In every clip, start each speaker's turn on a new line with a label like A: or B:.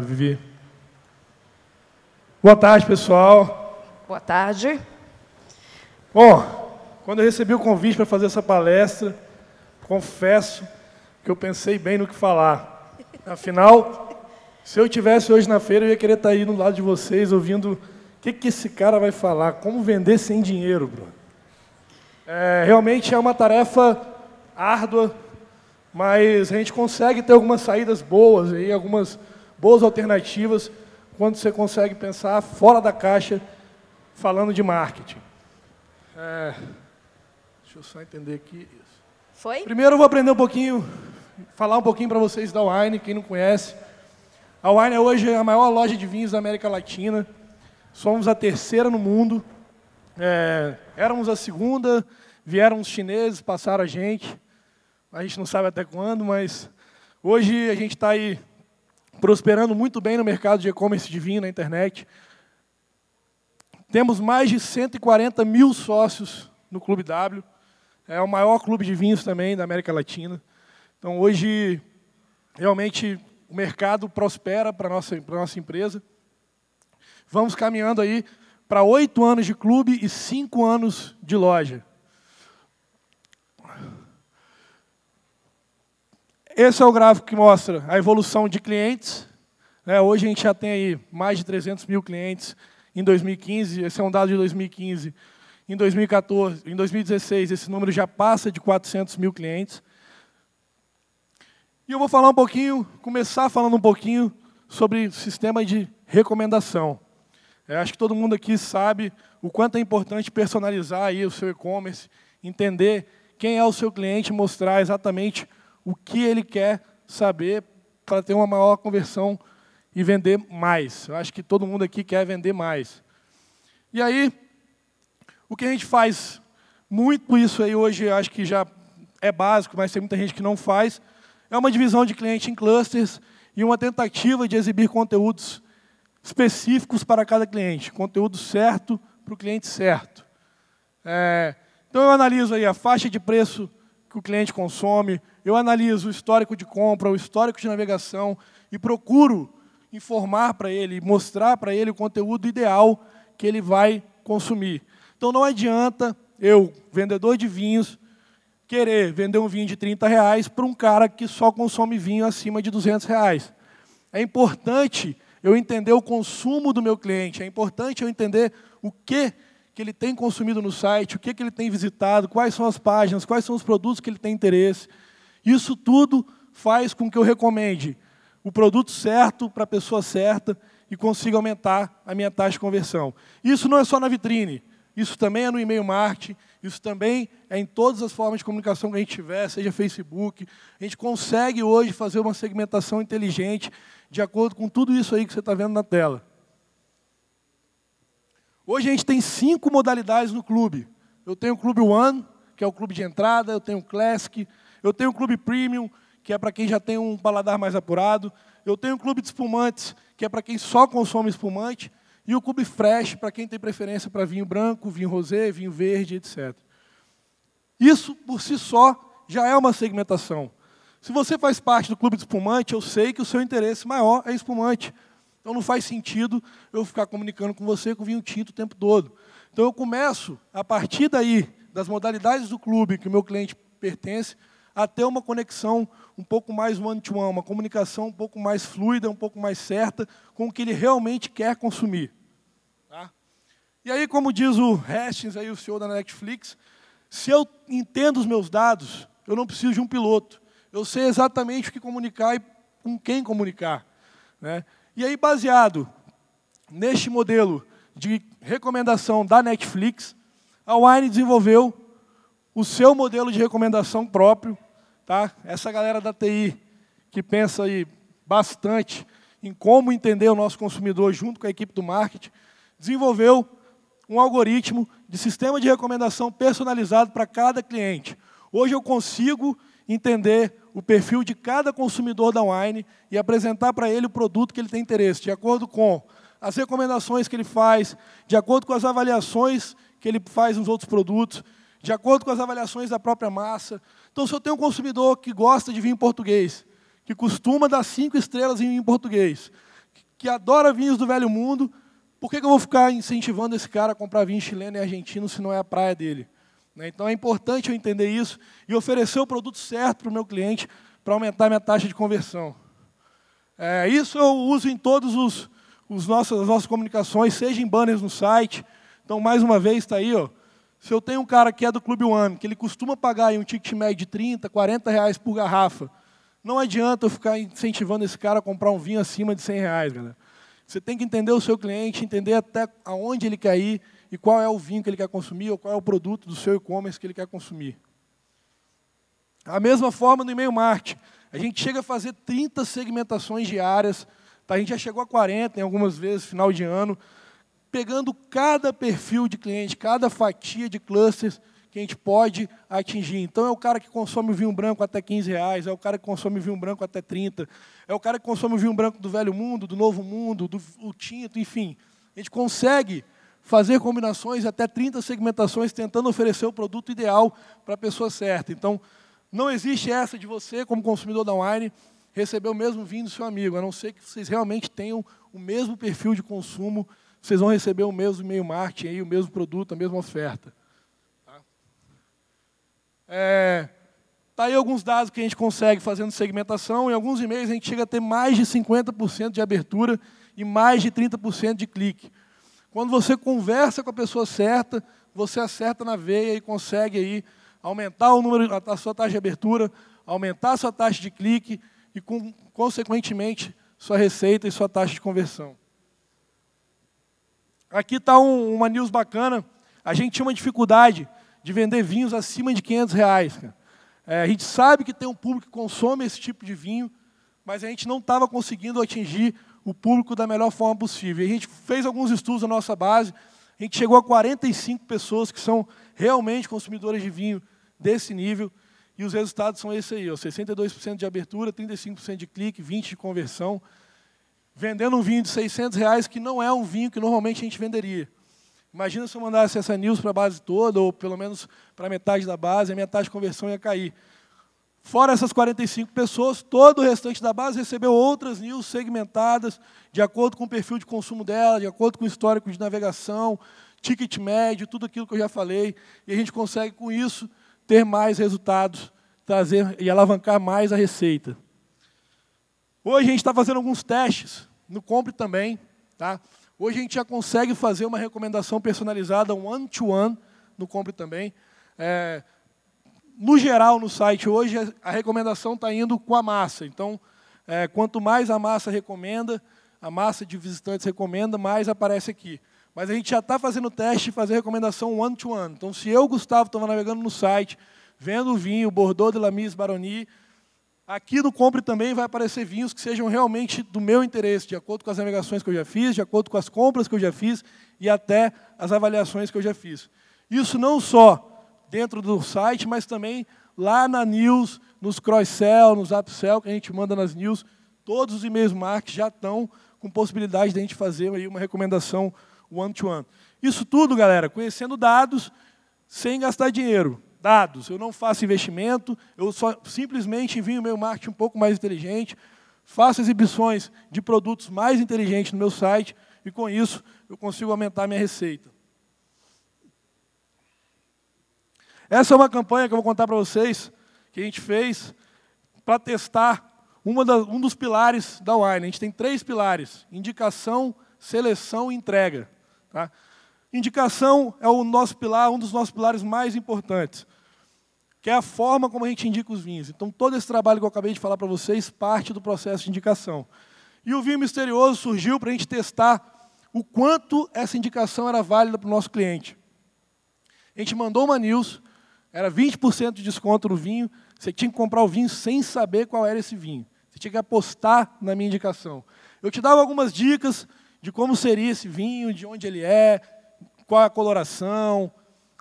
A: Obrigado, Vivi. Boa tarde, pessoal. Boa tarde. Bom, quando eu recebi o convite para fazer essa palestra, confesso que eu pensei bem no que falar. Afinal, se eu tivesse hoje na feira, eu ia querer estar aí do lado de vocês, ouvindo o que, que esse cara vai falar, como vender sem dinheiro, Bruno. É, realmente é uma tarefa árdua, mas a gente consegue ter algumas saídas boas, aí, algumas boas alternativas quando você consegue pensar fora da caixa, falando de marketing. É, deixa eu só entender aqui. Isso. Foi? Primeiro eu vou aprender um pouquinho, falar um pouquinho para vocês da Wine, quem não conhece. A Wine é hoje é a maior loja de vinhos da América Latina. Somos a terceira no mundo. É, éramos a segunda, vieram os chineses, passaram a gente. A gente não sabe até quando, mas hoje a gente está aí prosperando muito bem no mercado de e-commerce de vinho na internet. Temos mais de 140 mil sócios no Clube W. É o maior clube de vinhos também da América Latina. Então, hoje, realmente, o mercado prospera para a nossa, nossa empresa. Vamos caminhando aí para oito anos de clube e cinco anos de loja. Esse é o gráfico que mostra a evolução de clientes. É, hoje a gente já tem aí mais de 300 mil clientes em 2015. Esse é um dado de 2015. Em 2014, em 2016, esse número já passa de 400 mil clientes. E eu vou falar um pouquinho, começar falando um pouquinho sobre sistema de recomendação. É, acho que todo mundo aqui sabe o quanto é importante personalizar aí o seu e-commerce, entender quem é o seu cliente, mostrar exatamente o que ele quer saber para ter uma maior conversão e vender mais. Eu acho que todo mundo aqui quer vender mais. E aí, o que a gente faz muito isso aí hoje, acho que já é básico, mas tem muita gente que não faz, é uma divisão de cliente em clusters e uma tentativa de exibir conteúdos específicos para cada cliente, conteúdo certo para o cliente certo. É, então eu analiso aí a faixa de preço que o cliente consome, eu analiso o histórico de compra, o histórico de navegação e procuro informar para ele, mostrar para ele o conteúdo ideal que ele vai consumir. Então não adianta eu, vendedor de vinhos, querer vender um vinho de 30 reais para um cara que só consome vinho acima de 200 reais. É importante eu entender o consumo do meu cliente, é importante eu entender o que que ele tem consumido no site, o que, que ele tem visitado, quais são as páginas, quais são os produtos que ele tem interesse. Isso tudo faz com que eu recomende o produto certo para a pessoa certa e consiga aumentar a minha taxa de conversão. Isso não é só na vitrine, isso também é no e-mail marketing, isso também é em todas as formas de comunicação que a gente tiver, seja Facebook. A gente consegue hoje fazer uma segmentação inteligente de acordo com tudo isso aí que você está vendo na tela. Hoje a gente tem cinco modalidades no clube. Eu tenho o Clube One, que é o clube de entrada, eu tenho o Classic, eu tenho o Clube Premium, que é para quem já tem um paladar mais apurado, eu tenho o Clube de Espumantes, que é para quem só consome espumante, e o Clube Fresh, para quem tem preferência para vinho branco, vinho rosé, vinho verde, etc. Isso, por si só, já é uma segmentação. Se você faz parte do Clube de Espumante, eu sei que o seu interesse maior é espumante, então não faz sentido eu ficar comunicando com você com vinho tinto o tempo todo. Então eu começo, a partir daí, das modalidades do clube que o meu cliente pertence, a ter uma conexão um pouco mais one-to-one, -one, uma comunicação um pouco mais fluida, um pouco mais certa com o que ele realmente quer consumir. Tá? E aí, como diz o Hastings, aí, o senhor da Netflix, se eu entendo os meus dados, eu não preciso de um piloto. Eu sei exatamente o que comunicar e com quem comunicar. Né? E aí, baseado neste modelo de recomendação da Netflix, a Wine desenvolveu o seu modelo de recomendação próprio. Tá? Essa galera da TI que pensa aí bastante em como entender o nosso consumidor junto com a equipe do marketing, desenvolveu um algoritmo de sistema de recomendação personalizado para cada cliente. Hoje eu consigo entender o perfil de cada consumidor da wine e apresentar para ele o produto que ele tem interesse, de acordo com as recomendações que ele faz, de acordo com as avaliações que ele faz nos outros produtos, de acordo com as avaliações da própria massa. Então, se eu tenho um consumidor que gosta de vinho português, que costuma dar cinco estrelas em vinho português, que adora vinhos do velho mundo, por que, que eu vou ficar incentivando esse cara a comprar vinho chileno e argentino se não é a praia dele? Né? Então é importante eu entender isso e oferecer o produto certo para o meu cliente para aumentar a minha taxa de conversão. É, isso eu uso em todas os, os as nossas comunicações, seja em banners no site. Então, mais uma vez, está aí. Ó. Se eu tenho um cara que é do Clube One, que ele costuma pagar um ticket médio de 30, 40 reais por garrafa, não adianta eu ficar incentivando esse cara a comprar um vinho acima de 100 reais. Galera. Você tem que entender o seu cliente, entender até aonde ele quer ir, e qual é o vinho que ele quer consumir ou qual é o produto do seu e-commerce que ele quer consumir. A mesma forma no e-mail marketing. A gente chega a fazer 30 segmentações diárias, tá? a gente já chegou a 40 em algumas vezes, final de ano, pegando cada perfil de cliente, cada fatia de clusters que a gente pode atingir. Então é o cara que consome o vinho branco até 15 reais, é o cara que consome o vinho branco até 30, é o cara que consome o vinho branco do velho mundo, do novo mundo, do tinto, enfim. A gente consegue fazer combinações até 30 segmentações tentando oferecer o produto ideal para a pessoa certa. Então, não existe essa de você, como consumidor da wine, receber o mesmo vinho do seu amigo, a não ser que vocês realmente tenham o mesmo perfil de consumo, vocês vão receber o mesmo meio marketing, aí, o mesmo produto, a mesma oferta. Tá? É, tá aí alguns dados que a gente consegue fazendo segmentação. Em alguns e-mails a gente chega a ter mais de 50% de abertura e mais de 30% de clique. Quando você conversa com a pessoa certa, você acerta na veia e consegue aí aumentar o número, a sua taxa de abertura, aumentar a sua taxa de clique e, com, consequentemente, sua receita e sua taxa de conversão. Aqui está um, uma news bacana. A gente tinha uma dificuldade de vender vinhos acima de 500 reais. É, a gente sabe que tem um público que consome esse tipo de vinho, mas a gente não estava conseguindo atingir o público da melhor forma possível. a gente fez alguns estudos na nossa base, a gente chegou a 45 pessoas que são realmente consumidoras de vinho desse nível, e os resultados são esses aí, ó, 62% de abertura, 35% de clique, 20% de conversão, vendendo um vinho de 600 reais, que não é um vinho que normalmente a gente venderia. Imagina se eu mandasse essa news para a base toda, ou pelo menos para metade da base, a metade de conversão ia cair. Fora essas 45 pessoas, todo o restante da base recebeu outras news segmentadas, de acordo com o perfil de consumo dela, de acordo com o histórico de navegação, ticket médio, tudo aquilo que eu já falei. E a gente consegue, com isso, ter mais resultados, trazer e alavancar mais a receita. Hoje a gente está fazendo alguns testes, no Compre também. Tá? Hoje a gente já consegue fazer uma recomendação personalizada, um one-to-one, -one, no Compre também. É, no geral, no site hoje, a recomendação está indo com a massa. Então, é, quanto mais a massa recomenda, a massa de visitantes recomenda, mais aparece aqui. Mas a gente já está fazendo o teste de fazer recomendação one-to-one. -one. Então, se eu, Gustavo, estava navegando no site, vendo o vinho, Bordeaux de Mise Baroni, aqui no Compre também vai aparecer vinhos que sejam realmente do meu interesse, de acordo com as navegações que eu já fiz, de acordo com as compras que eu já fiz e até as avaliações que eu já fiz. Isso não só dentro do site, mas também lá na news, nos cross-sell, nos upsell que a gente manda nas news, todos os e-mails marketing já estão com possibilidade de a gente fazer aí uma recomendação one-to-one. -one. Isso tudo, galera, conhecendo dados sem gastar dinheiro. Dados, eu não faço investimento, eu só simplesmente envio o meu marketing um pouco mais inteligente, faço exibições de produtos mais inteligentes no meu site e com isso eu consigo aumentar minha receita. Essa é uma campanha que eu vou contar para vocês, que a gente fez para testar da, um dos pilares da Wine. A gente tem três pilares: indicação, seleção e entrega. Tá? Indicação é o nosso pilar, um dos nossos pilares mais importantes, que é a forma como a gente indica os vinhos. Então, todo esse trabalho que eu acabei de falar para vocês parte do processo de indicação. E o vinho misterioso surgiu para a gente testar o quanto essa indicação era válida para o nosso cliente. A gente mandou uma news era 20% de desconto no vinho, você tinha que comprar o vinho sem saber qual era esse vinho. Você tinha que apostar na minha indicação. Eu te dava algumas dicas de como seria esse vinho, de onde ele é, qual é a coloração,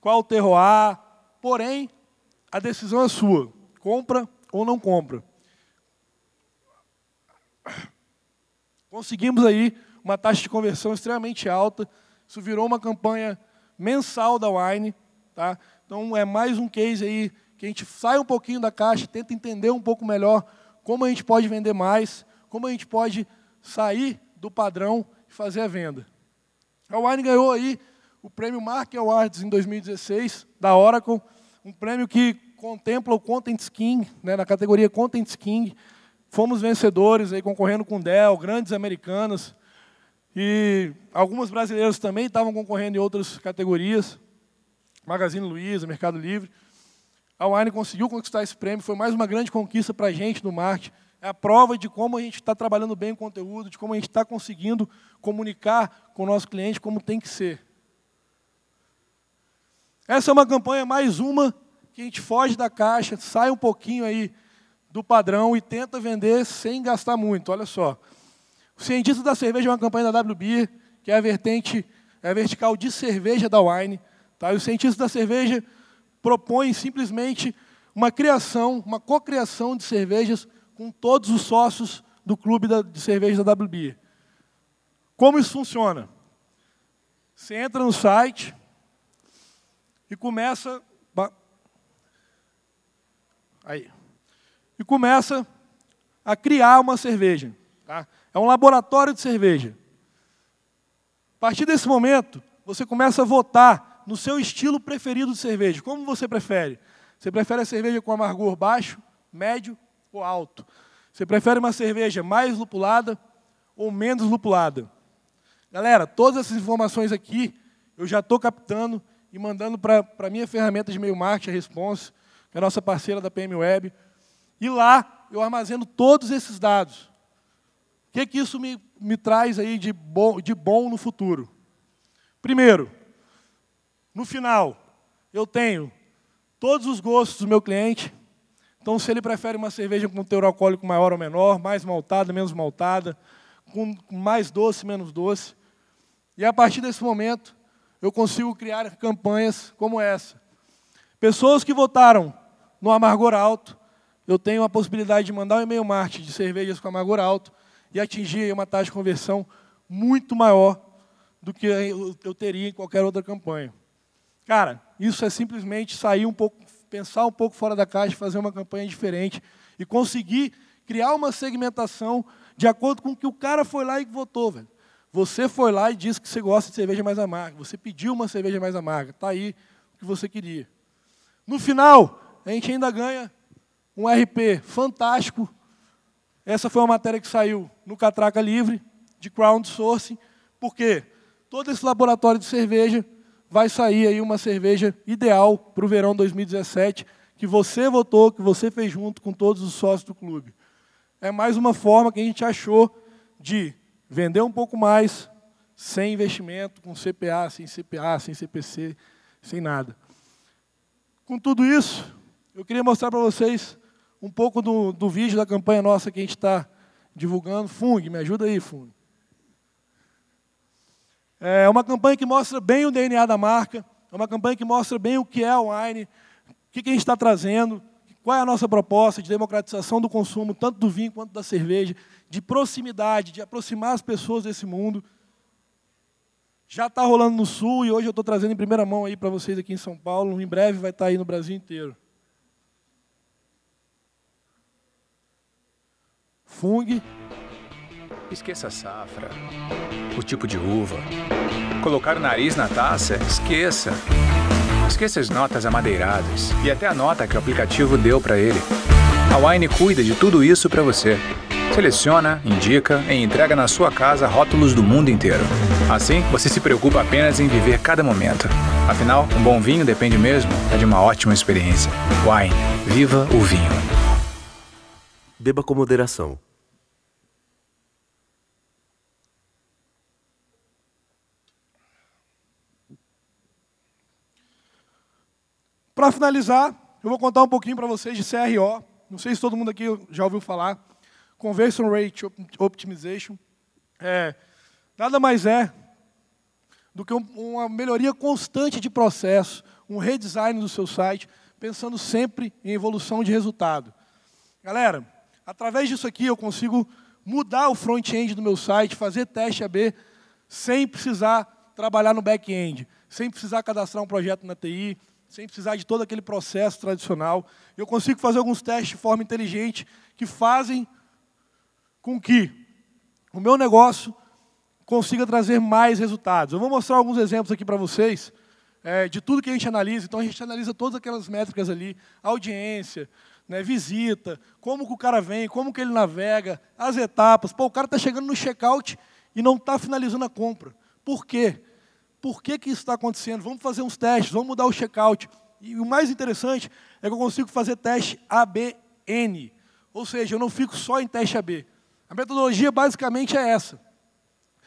A: qual é o terroir. Porém, a decisão é sua: compra ou não compra. Conseguimos aí uma taxa de conversão extremamente alta. Isso virou uma campanha mensal da Wine. Tá? Então é mais um case aí que a gente sai um pouquinho da caixa, tenta entender um pouco melhor como a gente pode vender mais, como a gente pode sair do padrão e fazer a venda. A Wine ganhou aí o prêmio Mark Awards em 2016 da Oracle, um prêmio que contempla o Content King, né, na categoria Content King. Fomos vencedores aí concorrendo com Dell, grandes americanas e algumas brasileiras também estavam concorrendo em outras categorias. Magazine Luiza, Mercado Livre. A Wine conseguiu conquistar esse prêmio, foi mais uma grande conquista para a gente no marketing. É a prova de como a gente está trabalhando bem o conteúdo, de como a gente está conseguindo comunicar com o nosso cliente como tem que ser. Essa é uma campanha, mais uma, que a gente foge da caixa, sai um pouquinho aí do padrão e tenta vender sem gastar muito. Olha só. O Cientista da Cerveja é uma campanha da WB, que é a vertente, é a vertical de cerveja da Wine. Tá? E os cientistas da cerveja propõem simplesmente uma criação, uma cocriação de cervejas com todos os sócios do clube de cerveja da WB. Como isso funciona? Você entra no site e começa aí e começa a criar uma cerveja. Tá? É um laboratório de cerveja. A partir desse momento, você começa a votar no seu estilo preferido de cerveja. Como você prefere? Você prefere a cerveja com amargor baixo, médio ou alto? Você prefere uma cerveja mais lupulada ou menos lupulada? Galera, todas essas informações aqui eu já estou captando e mandando para a minha ferramenta de meio marketing, a Response, que é a nossa parceira da PM Web. E lá eu armazeno todos esses dados. O que, que isso me, me traz aí de de bom no futuro? Primeiro, no final, eu tenho todos os gostos do meu cliente. Então, se ele prefere uma cerveja com teor alcoólico maior ou menor, mais maltada, menos maltada, com mais doce, menos doce. E a partir desse momento, eu consigo criar campanhas como essa. Pessoas que votaram no Amargor Alto, eu tenho a possibilidade de mandar um e-mail marketing de cervejas com Amargor Alto e atingir uma taxa de conversão muito maior do que eu teria em qualquer outra campanha. Cara, isso é simplesmente sair um pouco, pensar um pouco fora da caixa, fazer uma campanha diferente e conseguir criar uma segmentação de acordo com o que o cara foi lá e votou, velho. Você foi lá e disse que você gosta de cerveja mais amarga. Você pediu uma cerveja mais amarga. Está aí o que você queria. No final, a gente ainda ganha um RP fantástico. Essa foi uma matéria que saiu no Catraca Livre, de crowdsourcing, porque todo esse laboratório de cerveja vai sair aí uma cerveja ideal para o verão 2017, que você votou, que você fez junto com todos os sócios do clube. É mais uma forma que a gente achou de vender um pouco mais, sem investimento, com CPA, sem CPA, sem CPC, sem nada. Com tudo isso, eu queria mostrar para vocês um pouco do, do vídeo da campanha nossa que a gente está divulgando. Fung, me ajuda aí, Fung. É uma campanha que mostra bem o DNA da marca, é uma campanha que mostra bem o que é a Wine, o que, a gente está trazendo, qual é a nossa proposta de democratização do consumo, tanto do vinho quanto da cerveja, de proximidade, de aproximar as pessoas desse mundo. Já está rolando no Sul e hoje eu estou trazendo em primeira mão aí para vocês aqui em São Paulo. Em breve vai estar tá aí no Brasil inteiro. Fung, Esqueça a safra,
B: o tipo de uva. Colocar o nariz na taça? Esqueça. Esqueça as notas amadeiradas e até a nota que o aplicativo deu para ele. A Wine cuida de tudo isso para você. Seleciona, indica e entrega na sua casa rótulos do mundo inteiro. Assim, você se preocupa apenas em viver cada momento. Afinal, um bom vinho depende mesmo é de uma ótima experiência. Wine, viva o vinho.
A: Beba com moderação. Para finalizar, eu vou contar um pouquinho para vocês de CRO. Não sei se todo mundo aqui já ouviu falar. Conversion Rate Optimization. É, nada mais é do que uma melhoria constante de processo, um redesign do seu site, pensando sempre em evolução de resultado. Galera, através disso aqui eu consigo mudar o front-end do meu site, fazer teste AB, sem precisar trabalhar no back-end, sem precisar cadastrar um projeto na TI, sem precisar de todo aquele processo tradicional. Eu consigo fazer alguns testes de forma inteligente que fazem com que o meu negócio consiga trazer mais resultados. Eu vou mostrar alguns exemplos aqui para vocês é, de tudo que a gente analisa. Então, a gente analisa todas aquelas métricas ali, audiência, né, visita, como que o cara vem, como que ele navega, as etapas. Pô, o cara está chegando no checkout e não está finalizando a compra. Por quê? Por que, que isso está acontecendo? Vamos fazer uns testes, vamos mudar o checkout. E o mais interessante é que eu consigo fazer teste ABN. Ou seja, eu não fico só em teste AB. A metodologia basicamente é essa.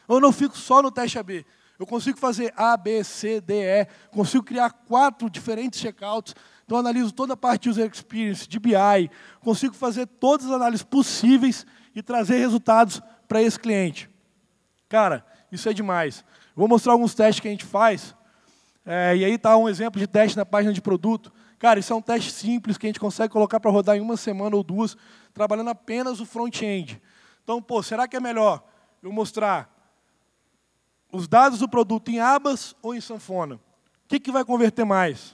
A: Eu não fico só no teste AB. Eu consigo fazer A, B, C, D, E. Consigo criar quatro diferentes checkouts. Então, analiso toda a parte de user experience, de BI. Consigo fazer todas as análises possíveis e trazer resultados para esse cliente. Cara, isso é demais. Vou mostrar alguns testes que a gente faz. É, e aí está um exemplo de teste na página de produto. Cara, isso é um teste simples que a gente consegue colocar para rodar em uma semana ou duas, trabalhando apenas o front-end. Então, pô, será que é melhor eu mostrar os dados do produto em abas ou em sanfona? O que, que vai converter mais?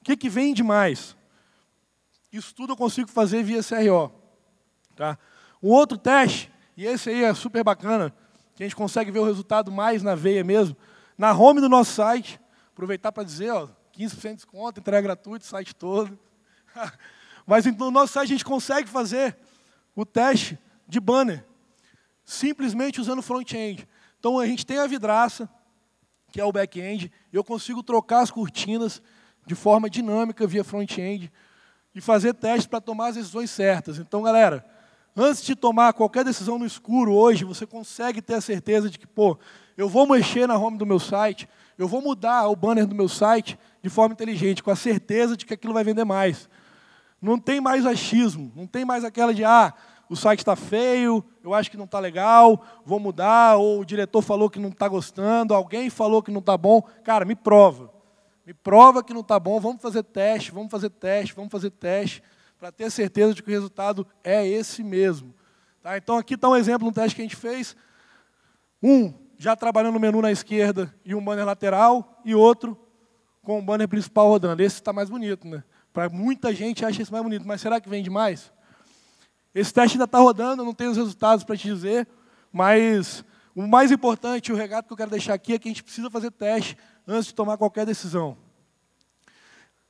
A: O que, que vende mais? Isso tudo eu consigo fazer via CRO. Tá? Um outro teste, e esse aí é super bacana, que a gente consegue ver o resultado mais na veia mesmo, na home do nosso site, aproveitar para dizer, ó, 15% de desconto, entrega gratuito, site todo. Mas então, no nosso site a gente consegue fazer o teste de banner, simplesmente usando front-end. Então a gente tem a vidraça, que é o back-end, eu consigo trocar as cortinas de forma dinâmica via front-end e fazer testes para tomar as decisões certas. Então, galera, antes de tomar qualquer decisão no escuro hoje, você consegue ter a certeza de que, pô, eu vou mexer na home do meu site, eu vou mudar o banner do meu site de forma inteligente, com a certeza de que aquilo vai vender mais. Não tem mais achismo, não tem mais aquela de, ah, o site está feio, eu acho que não está legal, vou mudar, ou o diretor falou que não está gostando, alguém falou que não está bom. Cara, me prova. Me prova que não está bom, vamos fazer teste, vamos fazer teste, vamos fazer teste para ter certeza de que o resultado é esse mesmo. Tá? Então, aqui está um exemplo de um teste que a gente fez. Um, já trabalhando o menu na esquerda e um banner lateral, e outro com o banner principal rodando. Esse está mais bonito, né? Para muita gente acha esse mais bonito, mas será que vende mais? Esse teste ainda está rodando, não tenho os resultados para te dizer, mas o mais importante, o regato que eu quero deixar aqui é que a gente precisa fazer teste antes de tomar qualquer decisão.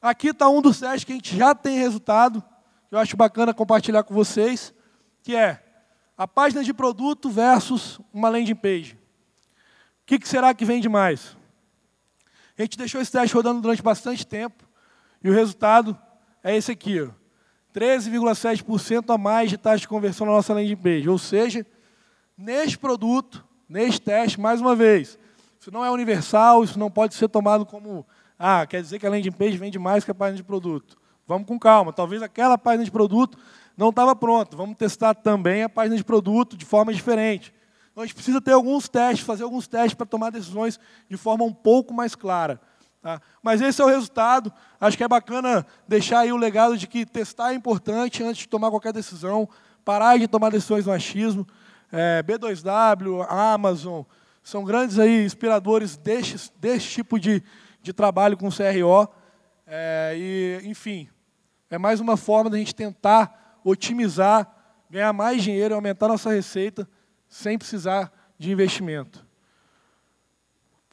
A: Aqui está um dos testes que a gente já tem resultado, que eu acho bacana compartilhar com vocês, que é a página de produto versus uma landing page. O que, que será que vende mais? A gente deixou esse teste rodando durante bastante tempo e o resultado é esse aqui. 13,7% a mais de taxa de conversão na nossa landing page. Ou seja, neste produto, neste teste, mais uma vez, isso não é universal, isso não pode ser tomado como, ah, quer dizer que a landing page vende mais que a página de produto. Vamos com calma. Talvez aquela página de produto não estava pronta. Vamos testar também a página de produto de forma diferente. Então, a gente precisa ter alguns testes, fazer alguns testes para tomar decisões de forma um pouco mais clara. Tá? Mas esse é o resultado. Acho que é bacana deixar aí o legado de que testar é importante antes de tomar qualquer decisão, parar de tomar decisões no achismo. É, B2W, Amazon, são grandes aí inspiradores deste, tipo de, de trabalho com CRO. É, e, enfim, é mais uma forma da gente tentar otimizar, ganhar mais dinheiro, aumentar nossa receita sem precisar de investimento.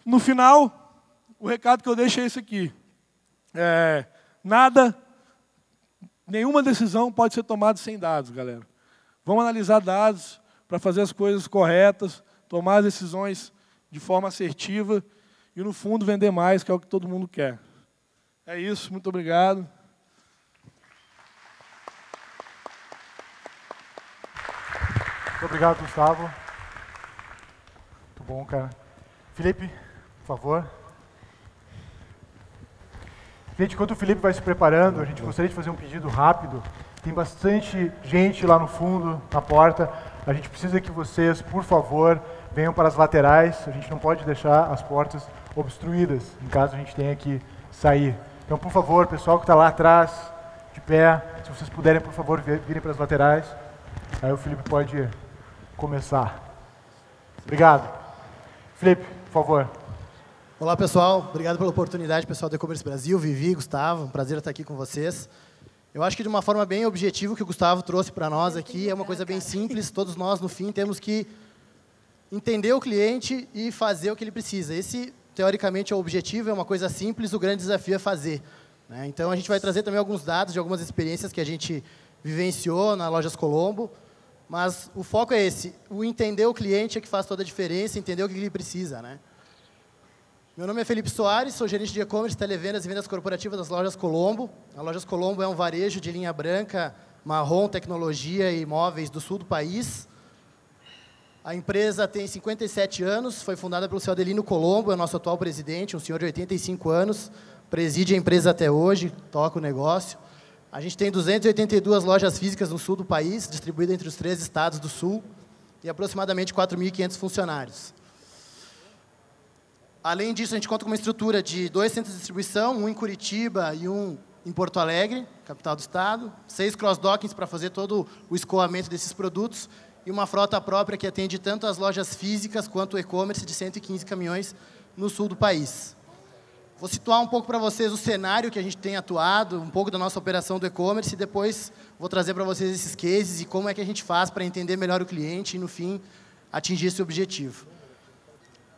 A: No final, o recado que eu deixo é esse aqui. É, nada, nenhuma decisão pode ser tomada sem dados, galera. Vamos analisar dados para fazer as coisas corretas, tomar as decisões de forma assertiva e, no fundo, vender mais, que é o que todo mundo quer. É isso, muito obrigado. Muito obrigado, Gustavo. Muito bom, cara. Felipe, por favor. Gente, enquanto o Felipe vai se preparando, a gente gostaria de fazer um pedido rápido. Tem bastante gente lá no fundo, na porta. A gente precisa que vocês, por favor,
C: venham para as laterais. A gente não pode deixar as portas obstruídas, em caso a gente tenha que sair. Então, por favor, pessoal que está lá atrás, de pé, se vocês puderem, por favor, virem para as laterais. Aí o Felipe pode ir começar. Obrigado. Felipe, por favor. Olá, pessoal. Obrigado pela oportunidade, pessoal do E-Commerce Brasil, Vivi, Gustavo. Um prazer estar aqui com vocês. Eu acho que de uma forma bem objetiva, o que o Gustavo trouxe para nós aqui é uma coisa bem simples. Todos nós, no fim, temos que entender o cliente e fazer o que ele precisa. Esse, teoricamente, é o objetivo, é uma coisa simples, o grande desafio é fazer. Né? Então, a gente vai trazer também alguns dados de algumas experiências que a gente vivenciou na Lojas Colombo. Mas o foco é esse. O entender o cliente é que faz toda a diferença, entender o que ele precisa, né? Meu nome é Felipe Soares, sou gerente de e-commerce, televendas e vendas corporativas das lojas Colombo. A Lojas Colombo é um varejo de linha branca, marrom, tecnologia e imóveis do sul do país. A empresa tem 57 anos, foi fundada pelo senhor Adelino Colombo, é o nosso atual presidente, um senhor de 85 anos, preside a empresa até hoje, toca o negócio. A gente tem 282 lojas físicas no sul do país, distribuídas entre os três estados do sul, e aproximadamente 4.500 funcionários. Além disso, a gente conta com uma estrutura de dois centros de distribuição, um em Curitiba e um em Porto Alegre, capital do estado, seis cross-dockings para fazer todo o escoamento desses produtos e uma frota própria que atende tanto as lojas físicas quanto o e-commerce de 115 caminhões no sul do país. Vou situar um pouco para vocês o cenário que a gente tem atuado, um pouco da nossa operação do e-commerce, e depois vou trazer para vocês esses cases e como é que a gente faz para entender melhor o cliente e, no fim, atingir esse objetivo.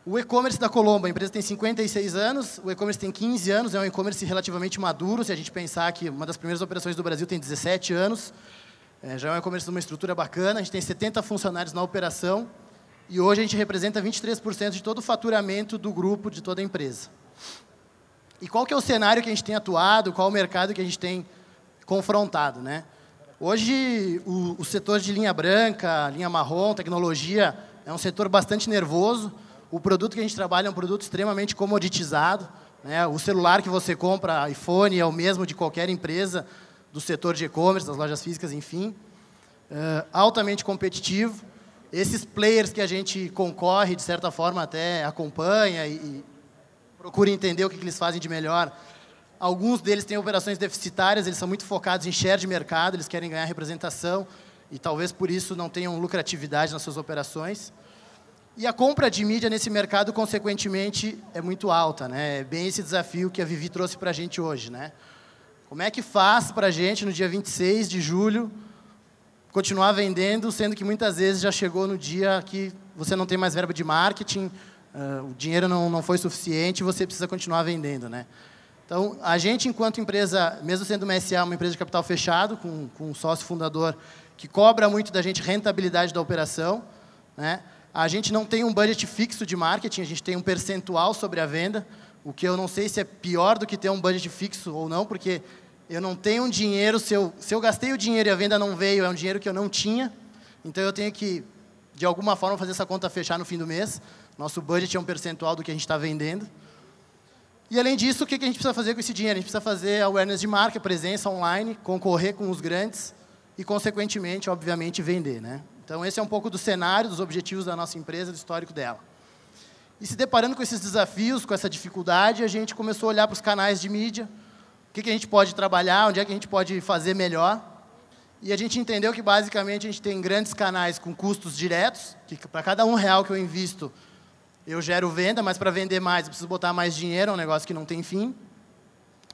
C: O e-commerce da Colombo, a empresa tem 56 anos, o e-commerce tem 15 anos, é um e-commerce relativamente maduro, se a gente pensar que uma das primeiras operações do Brasil tem 17 anos, é, já é um e-commerce de uma estrutura bacana, a gente tem 70 funcionários na operação e hoje a gente representa 23% de todo o faturamento do grupo, de toda a empresa. E qual que é o cenário que a gente tem atuado, qual o mercado que a gente tem confrontado, né? Hoje, o, o setor de linha branca, linha marrom, tecnologia, é um setor bastante nervoso. O produto que a gente trabalha é um produto extremamente comoditizado. Né? O celular que você compra, iPhone, é o mesmo de qualquer empresa do setor de e-commerce, das lojas físicas, enfim. Eh, altamente competitivo. Esses players que a gente concorre, de certa forma, até acompanha e, procure entender o que, que eles fazem de melhor. Alguns deles têm operações deficitárias, eles são muito focados em share de mercado, eles querem ganhar representação e talvez por isso não tenham lucratividade nas suas operações. E a compra de mídia nesse mercado, consequentemente, é muito alta. Né? É bem esse desafio que a Vivi trouxe para a gente hoje. Né? Como é que faz para a gente, no dia 26 de julho, continuar vendendo, sendo que muitas vezes já chegou no dia que você não tem mais verba de marketing, uh, o dinheiro não, não foi suficiente, você precisa continuar vendendo, né? Então, a gente, enquanto empresa, mesmo sendo uma SA, uma empresa de capital fechado, com, com um sócio fundador que cobra muito da gente rentabilidade da operação, né? a gente não tem um budget fixo de marketing, a gente tem um percentual sobre a venda, o que eu não sei se é pior do que ter um budget fixo ou não, porque eu não tenho um dinheiro, se eu, se eu gastei o dinheiro e a venda não veio, é um dinheiro que eu não tinha, então eu tenho que, de alguma forma, fazer essa conta fechar no fim do mês. Nosso budget é um percentual do que a gente está vendendo. E além disso, o que a gente precisa fazer com esse dinheiro? A gente precisa fazer awareness de marca, presença online, concorrer com os grandes e, consequentemente, obviamente, vender. Né? Então, esse é um pouco do cenário, dos objetivos da nossa empresa, do histórico dela. E se deparando com esses desafios, com essa dificuldade, a gente começou a olhar para os canais de mídia, o que, que a gente pode trabalhar, onde é que a gente pode fazer melhor. E a gente entendeu que, basicamente, a gente tem grandes canais com custos diretos, que para cada um real que eu invisto, eu gero venda, mas para vender mais eu preciso botar mais dinheiro, é um negócio que não tem fim.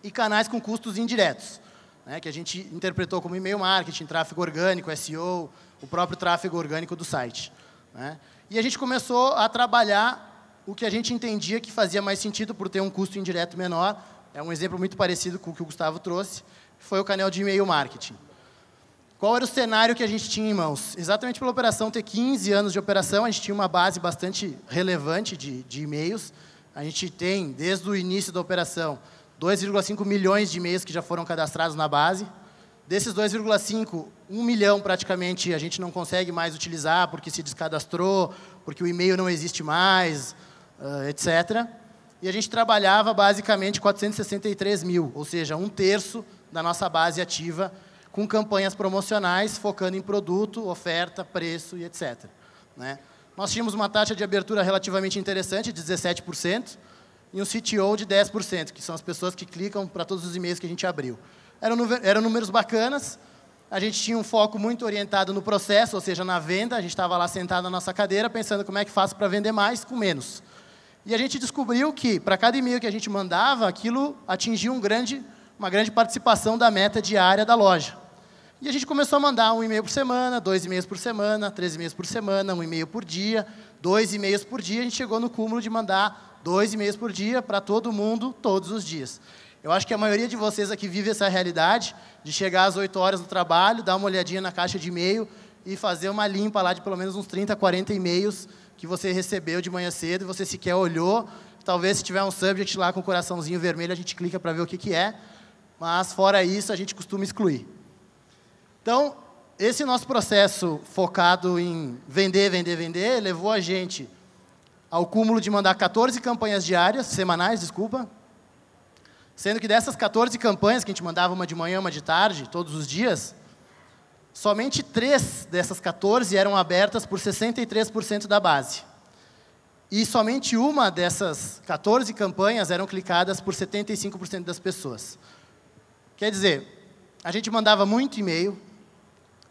C: E canais com custos indiretos, né, que a gente interpretou como e-mail marketing, tráfego orgânico, SEO, o próprio tráfego orgânico do site. Né. E a gente começou a trabalhar o que a gente entendia que fazia mais sentido por ter um custo indireto menor. É um exemplo muito parecido com o que o Gustavo trouxe, foi o canal de e-mail marketing. Qual era o cenário que a gente tinha em mãos? Exatamente pela operação ter 15 anos de operação, a gente tinha uma base bastante relevante de, de e-mails. A gente tem, desde o início da operação, 2,5 milhões de e-mails que já foram cadastrados na base. Desses 2,5, 1 milhão praticamente a gente não consegue mais utilizar porque se descadastrou, porque o e-mail não existe mais, ah, etc. E a gente trabalhava basicamente 463 mil, ou seja, um terço da nossa base ativa com campanhas promocionais focando em produto, oferta, preço e etc. Né? Nós tínhamos uma taxa de abertura relativamente interessante, 17%, e um CTO de 10%, que são as pessoas que clicam para todos os e-mails que a gente abriu. Eram, eram números bacanas, a gente tinha um foco muito orientado no processo, ou seja, na venda. A gente estava lá sentado na nossa cadeira pensando como é que faço para vender mais com menos. E a gente descobriu que, para cada e-mail que a gente mandava, aquilo atingia um grande, uma grande participação da meta diária da loja. E a gente começou a mandar um e-mail por semana, dois e-mails por semana, três e-mails por semana, um e-mail por dia, dois e-mails por dia. A gente chegou no cúmulo de mandar dois e-mails por dia para todo mundo, todos os dias. Eu acho que a maioria de vocês aqui vive essa realidade de chegar às 8 horas do trabalho, dar uma olhadinha na caixa de e-mail e fazer uma limpa lá de pelo menos uns 30, 40 e-mails que você recebeu de manhã cedo, e você sequer olhou. Talvez se tiver um subject lá com o um coraçãozinho vermelho, a gente clica para ver o que, que é. Mas fora isso, a gente costuma excluir. Então, esse nosso processo focado em vender, vender, vender, levou a gente ao cúmulo de mandar 14 campanhas diárias, semanais, desculpa. Sendo que dessas 14 campanhas que a gente mandava uma de manhã, uma de tarde, todos os dias, somente três dessas 14 eram abertas por 63% da base. E somente uma dessas 14 campanhas eram clicadas por 75% das pessoas. Quer dizer, a gente mandava muito e-mail,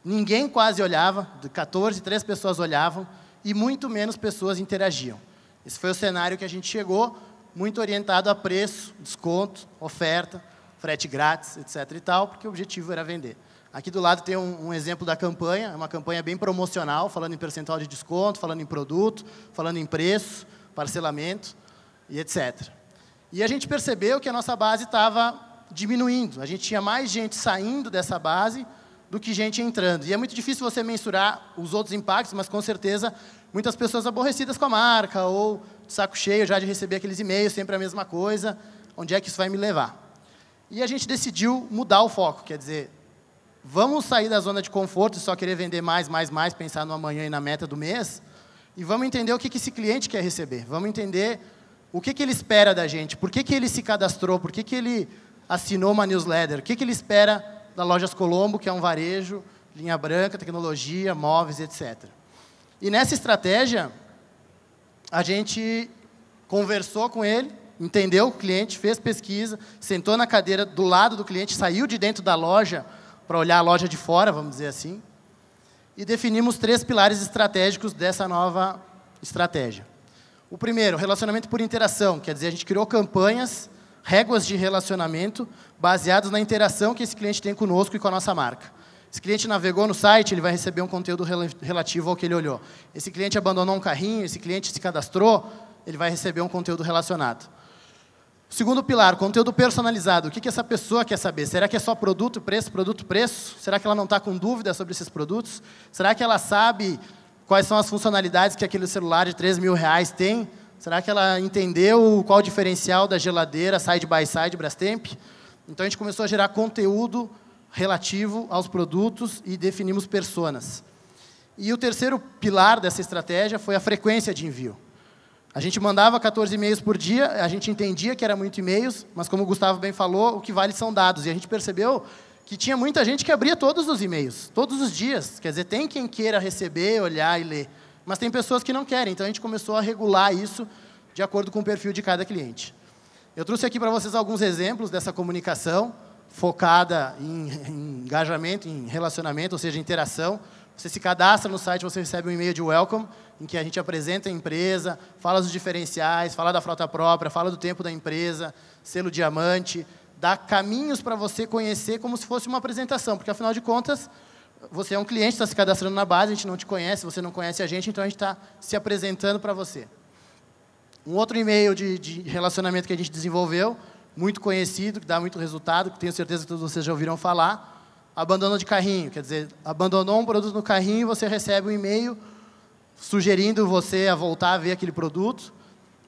C: Ninguém quase olhava, de 14, três pessoas olhavam e muito menos pessoas interagiam. Esse foi o cenário que a gente chegou, muito orientado a preço, desconto, oferta, frete grátis, etc. e tal, porque o objetivo era vender. Aqui do lado tem um, um exemplo da campanha, é uma campanha bem promocional, falando em percentual de desconto, falando em produto, falando em preço, parcelamento e etc. E a gente percebeu que a nossa base estava diminuindo. A gente tinha mais gente saindo dessa base do que gente entrando. E é muito difícil você mensurar os outros impactos, mas com certeza muitas pessoas aborrecidas com a marca ou de saco cheio já de receber aqueles e-mails, sempre a mesma coisa. Onde é que isso vai me levar? E a gente decidiu mudar o foco, quer dizer, vamos sair da zona de conforto e só querer vender mais, mais, mais, pensar no amanhã e na meta do mês, e vamos entender o que, que esse cliente quer receber, vamos entender o que, que ele espera da gente, por que, que ele se cadastrou, por que, que ele assinou uma newsletter, o que, que ele espera da Lojas Colombo, que é um varejo, linha branca, tecnologia, móveis, etc. E nessa estratégia, a gente conversou com ele, entendeu o cliente, fez pesquisa, sentou na cadeira do lado do cliente, saiu de dentro da loja para olhar a loja de fora, vamos dizer assim, e definimos três pilares estratégicos dessa nova estratégia. O primeiro, relacionamento por interação, quer dizer, a gente criou campanhas réguas de relacionamento baseadas na interação que esse cliente tem conosco e com a nossa marca. Esse cliente navegou no site, ele vai receber um conteúdo relativo ao que ele olhou. Esse cliente abandonou um carrinho, esse cliente se cadastrou, ele vai receber um conteúdo relacionado. Segundo pilar, conteúdo personalizado. O que, que essa pessoa quer saber? Será que é só produto, preço, produto, preço? Será que ela não está com dúvida sobre esses produtos? Será que ela sabe quais são as funcionalidades que aquele celular de 3 mil reais tem? Será que ela entendeu qual o diferencial da geladeira side by side Brastemp? Então a gente começou a gerar conteúdo relativo aos produtos e definimos personas. E o terceiro pilar dessa estratégia foi a frequência de envio. A gente mandava 14 e-mails por dia, a gente entendia que era muito e-mails, mas como o Gustavo bem falou, o que vale são dados. E a gente percebeu que tinha muita gente que abria todos os e-mails, todos os dias. Quer dizer, tem quem queira receber, olhar e ler. Mas tem pessoas que não querem, então a gente começou a regular isso de acordo com o perfil de cada cliente. Eu trouxe aqui para vocês alguns exemplos dessa comunicação focada em, engajamento, em relacionamento, ou seja, interação. Você se cadastra no site, você recebe um e-mail de welcome, em que a gente apresenta a empresa, fala dos diferenciais, fala da frota própria, fala do tempo da empresa, selo diamante, dá caminhos para você conhecer como se fosse uma apresentação, porque afinal de contas, você é um cliente, está se cadastrando na base, a gente não te conhece, você não conhece a gente, então a gente está se apresentando para você. Um outro e-mail de, de, relacionamento que a gente desenvolveu, muito conhecido, que dá muito resultado, que tenho certeza que todos vocês já ouviram falar, abandono de carrinho, quer dizer, abandonou um produto no carrinho, e você recebe um e-mail sugerindo você a voltar a ver aquele produto,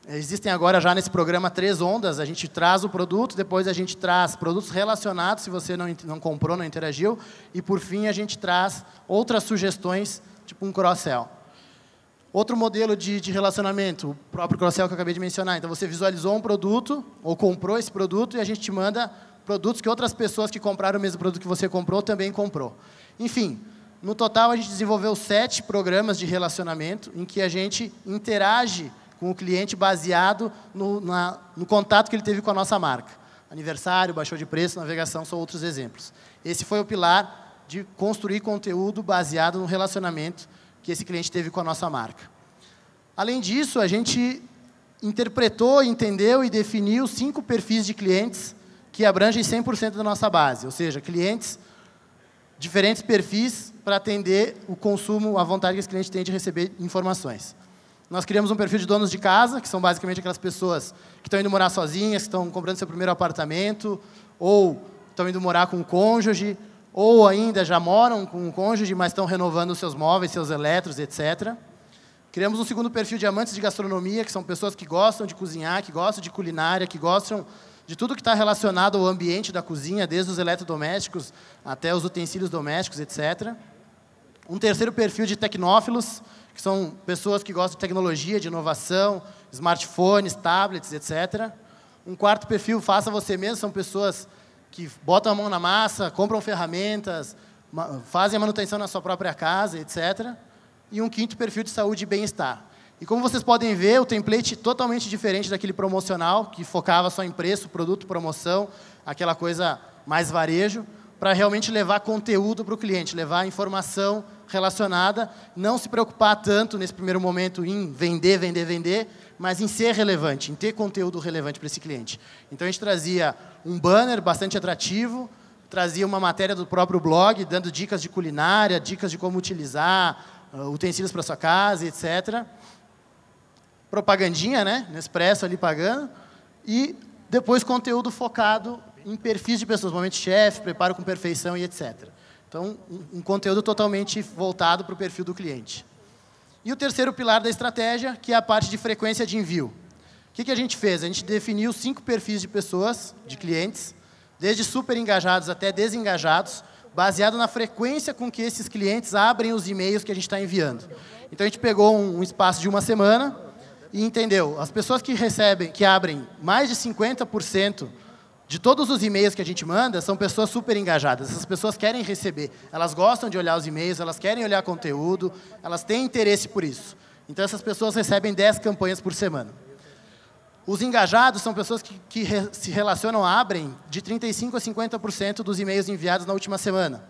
C: Existem agora já nesse programa três ondas. A gente traz o produto, depois a gente traz produtos relacionados, se você não, não comprou, não interagiu, e por fim a gente traz outras sugestões, tipo um cross-sell. Outro modelo de, de, relacionamento, o próprio cross-sell que eu acabei de mencionar. Então você visualizou um produto ou comprou esse produto e a gente te manda produtos que outras pessoas que compraram o mesmo produto que você comprou também comprou. Enfim, no total a gente desenvolveu sete programas de relacionamento em que a gente interage com o cliente baseado no, na, no contato que ele teve com a nossa marca. Aniversário, baixou de preço, navegação, são outros exemplos. Esse foi o pilar de construir conteúdo baseado no relacionamento que esse cliente teve com a nossa marca. Além disso, a gente interpretou, entendeu e definiu cinco perfis de clientes que abrangem 100% da nossa base, ou seja, clientes, diferentes perfis para atender o consumo, a vontade que esse cliente tem de receber informações. Nós criamos um perfil de donos de casa, que são basicamente aquelas pessoas que estão indo morar sozinhas, que estão comprando seu primeiro apartamento, ou estão indo morar com um cônjuge, ou ainda já moram com um cônjuge, mas estão renovando seus móveis, seus eletros, etc. Criamos um segundo perfil de amantes de gastronomia, que são pessoas que gostam de cozinhar, que gostam de culinária, que gostam de tudo que está relacionado ao ambiente da cozinha, desde os eletrodomésticos até os utensílios domésticos, etc. Um terceiro perfil de tecnófilos, que são pessoas que gostam de tecnologia, de inovação, smartphones, tablets, etc. Um quarto perfil, faça você mesmo, são pessoas que botam a mão na massa, compram ferramentas, fazem a manutenção na sua própria casa, etc. E um quinto perfil de saúde e bem-estar. E como vocês podem ver, o template é totalmente diferente daquele promocional, que focava só em preço, produto, promoção, aquela coisa mais varejo, para realmente levar conteúdo para o cliente, levar informação relacionada, não se preocupar tanto nesse primeiro momento em vender, vender, vender, mas em ser relevante, em ter conteúdo relevante para esse cliente. Então a gente trazia um banner bastante atrativo, trazia uma matéria do próprio blog, dando dicas de culinária, dicas de como utilizar ah, utensílios para sua casa, etc. Propagandinha, né? Nespresso ali pagando. E depois conteúdo focado em perfis de pessoas, momento chefe, preparo com perfeição e etc. Então, um, conteúdo totalmente voltado para o perfil do cliente. E o terceiro pilar da estratégia, que é a parte de frequência de envio. O que, que a gente fez? A gente definiu cinco perfis de pessoas, de clientes, desde super engajados até desengajados, baseado na frequência com que esses clientes abrem os e-mails que a gente está enviando. Então, a gente pegou um, um espaço de uma semana e entendeu, as pessoas que recebem, que abrem mais de 50% de todos os e-mails que a gente manda, são pessoas super engajadas. Essas pessoas querem receber, elas gostam de olhar os e-mails, elas querem olhar conteúdo, elas têm interesse por isso. Então, essas pessoas recebem 10 campanhas por semana. Os engajados são pessoas que, que re, se relacionam, abrem de 35% a 50% dos e-mails enviados na última semana.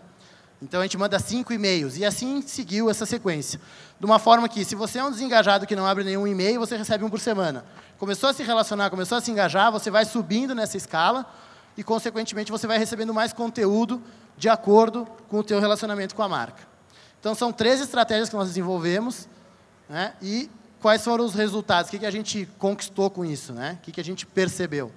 C: Então a gente manda cinco e-mails. E assim seguiu essa sequência. De uma forma que, se você é um desengajado que não abre nenhum e-mail, você recebe um por semana. Começou a se relacionar, começou a se engajar, você vai subindo nessa escala e, consequentemente, você vai recebendo mais conteúdo de acordo com o teu relacionamento com a marca. Então são três estratégias que nós desenvolvemos né? e quais foram os resultados, o que, que a gente conquistou com isso, né? o que, que a gente percebeu.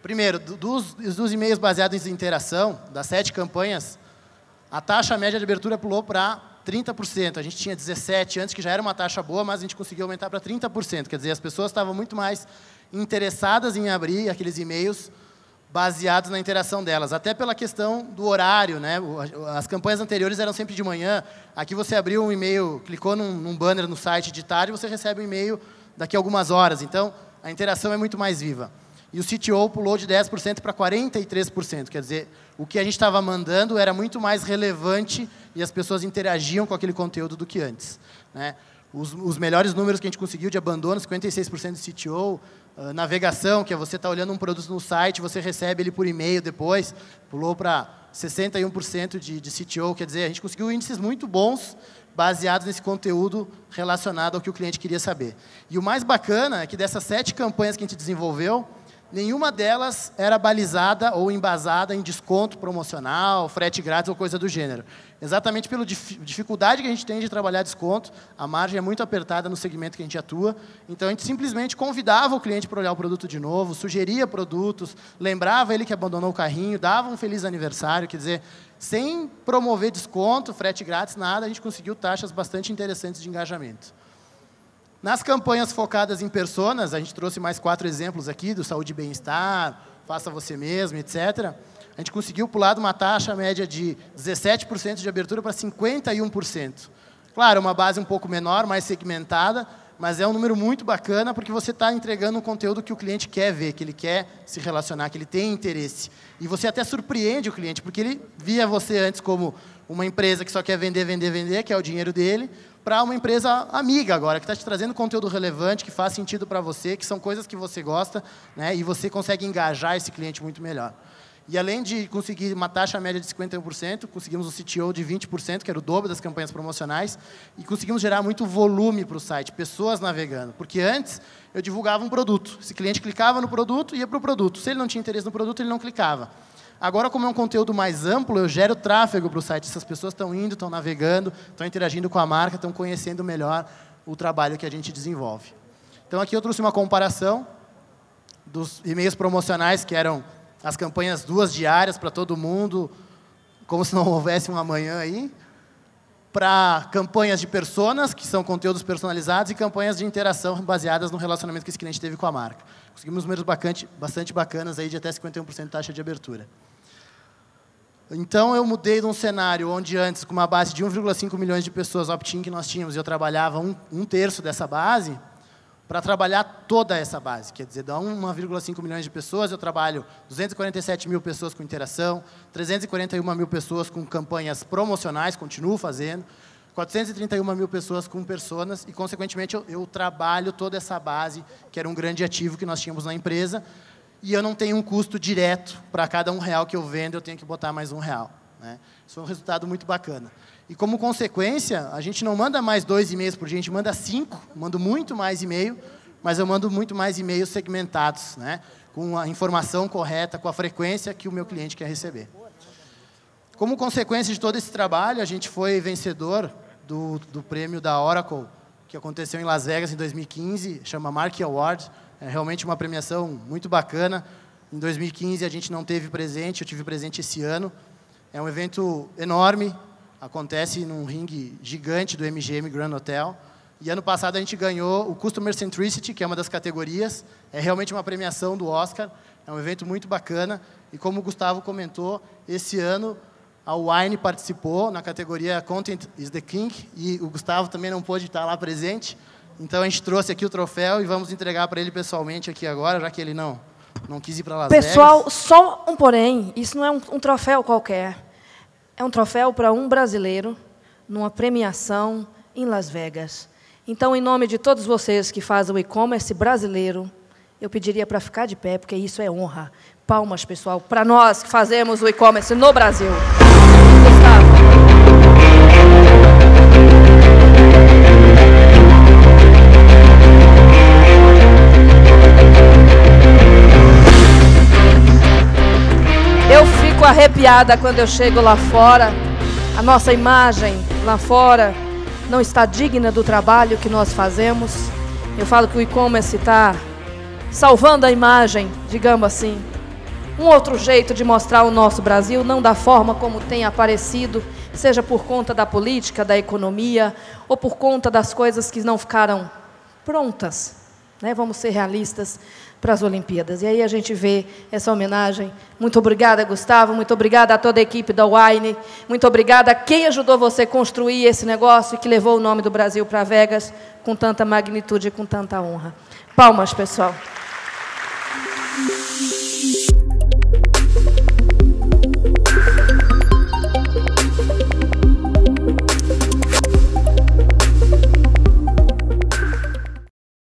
C: Primeiro, dos, dos e-mails baseados em interação, das sete campanhas, a taxa média de abertura pulou para 30%. A gente tinha 17 antes, que já era uma taxa boa, mas a gente conseguiu aumentar para 30%. Quer dizer, as pessoas estavam muito mais interessadas em abrir aqueles e-mails baseados na interação delas, até pela questão do horário, né? As campanhas anteriores eram sempre de manhã. Aqui você abriu um e-mail, clicou num, num banner no site de tarde, você recebe um e-mail daqui a algumas horas. Então, a interação é muito mais viva. E o CTO pulou de 10% para 43%. Quer dizer, o que a gente estava mandando era muito mais relevante e as pessoas interagiam com aquele conteúdo do que antes. Né? Os, os, melhores números que a gente conseguiu de abandono, 56% de CTO, uh, navegação, que é você está olhando um produto no site, você recebe ele por e-mail depois, pulou para 61% de, de CTO, quer dizer, a gente conseguiu índices muito bons baseados nesse conteúdo relacionado ao que o cliente queria saber. E o mais bacana é que dessas sete campanhas que a gente desenvolveu, Nenhuma delas era balizada ou embasada em desconto promocional, frete grátis ou coisa do gênero. Exatamente pela dif dificuldade que a gente tem de trabalhar desconto, a margem é muito apertada no segmento que a gente atua. Então, a gente simplesmente convidava o cliente para olhar o produto de novo, sugeria produtos, lembrava ele que abandonou o carrinho, dava um feliz aniversário. Quer dizer, sem promover desconto, frete grátis, nada, a gente conseguiu taxas bastante interessantes de engajamento. Nas campanhas focadas em personas, a gente trouxe mais quatro exemplos aqui, do saúde e bem-estar, faça você mesmo, etc. A gente conseguiu pular de uma taxa média de 17% de abertura para 51%. Claro, uma base um pouco menor, mais segmentada, mas é um número muito bacana porque você está entregando um conteúdo que o cliente quer ver, que ele quer se relacionar, que ele tem interesse. E você até surpreende o cliente, porque ele via você antes como uma empresa que só quer vender, vender, vender, que é o dinheiro dele, para uma empresa amiga agora, que está te trazendo conteúdo relevante, que faz sentido para você, que são coisas que você gosta, né? e você consegue engajar esse cliente muito melhor. E além de conseguir uma taxa média de 51%, conseguimos um CTO de 20%, que era o dobro das campanhas promocionais, e conseguimos gerar muito volume para o site, pessoas navegando. Porque antes, eu divulgava um produto. Esse cliente clicava no produto, ia para o produto. Se ele não tinha interesse no produto, ele não clicava. Agora, como é um conteúdo mais amplo, eu gero tráfego para o site. Essas pessoas estão indo, estão navegando, estão interagindo com a marca, estão conhecendo melhor o trabalho que a gente desenvolve. Então, aqui eu trouxe uma comparação dos e-mails promocionais, que eram as campanhas duas diárias para todo mundo, como se não houvesse um amanhã aí, para campanhas de personas, que são conteúdos personalizados, e campanhas de interação baseadas no relacionamento que esse cliente teve com a marca. Conseguimos números bastante, bastante bacanas aí de até 51% de taxa de abertura. Então eu mudei de um cenário onde antes, com uma base de 1,5 milhões de pessoas opt-in que nós tínhamos, e eu trabalhava um, um terço dessa base, para trabalhar toda essa base. Quer dizer, dá 1,5 milhões de pessoas, eu trabalho 247 mil pessoas com interação, 341 mil pessoas com campanhas promocionais, continuo fazendo, 431 mil pessoas com personas e, consequentemente, eu, eu, trabalho toda essa base, que era um grande ativo que nós tínhamos na empresa, e eu não tenho um custo direto para cada um real que eu vendo, eu tenho que botar mais um real. Né? Isso é um resultado muito bacana. E como consequência, a gente não manda mais dois e-mails por dia, a gente manda cinco, mando muito mais e-mail, mas eu mando muito mais e-mails segmentados, né? com a informação correta, com a frequência que o meu cliente quer receber. Como consequência de todo esse trabalho, a gente foi vencedor do, do prêmio da Oracle, que aconteceu em Las Vegas em 2015, chama Mark Award, é realmente uma premiação muito bacana. Em 2015 a gente não teve presente, eu tive presente esse ano. É um evento enorme, acontece num ringue gigante do MGM Grand Hotel. E ano passado a gente ganhou o Customer Centricity, que é uma das categorias. É realmente uma premiação do Oscar. É um evento muito bacana. E como o Gustavo comentou, esse ano a Wine participou na categoria Content is the King. E o Gustavo também não pôde estar lá presente. Então a gente trouxe aqui o troféu e vamos entregar para ele pessoalmente aqui agora, já que ele não não quis ir para Las Pessoal, Vegas.
B: só um porém, isso não é um, um troféu qualquer. É um troféu para um brasileiro numa premiação em Las Vegas. Então, em nome de todos vocês que fazem o e-commerce brasileiro, eu pediria para ficar de pé, porque isso é honra. Palmas, pessoal, para nós que fazemos o e-commerce no Brasil. Gustavo. fico arrepiada quando eu chego lá fora. A nossa imagem lá fora não está digna do trabalho que nós fazemos. Eu falo que o e-commerce está salvando a imagem, digamos assim. Um outro jeito de mostrar o nosso Brasil, não da forma como tem aparecido, seja por conta da política, da economia, ou por conta das coisas que não ficaram prontas. Né? Vamos ser realistas para as Olimpíadas. E aí a gente vê essa homenagem. Muito obrigada, Gustavo. Muito obrigada a toda a equipe da Wine. Muito obrigada a quem ajudou você a construir esse negócio e que levou o nome do Brasil para Vegas com tanta magnitude e com tanta honra. Palmas, pessoal.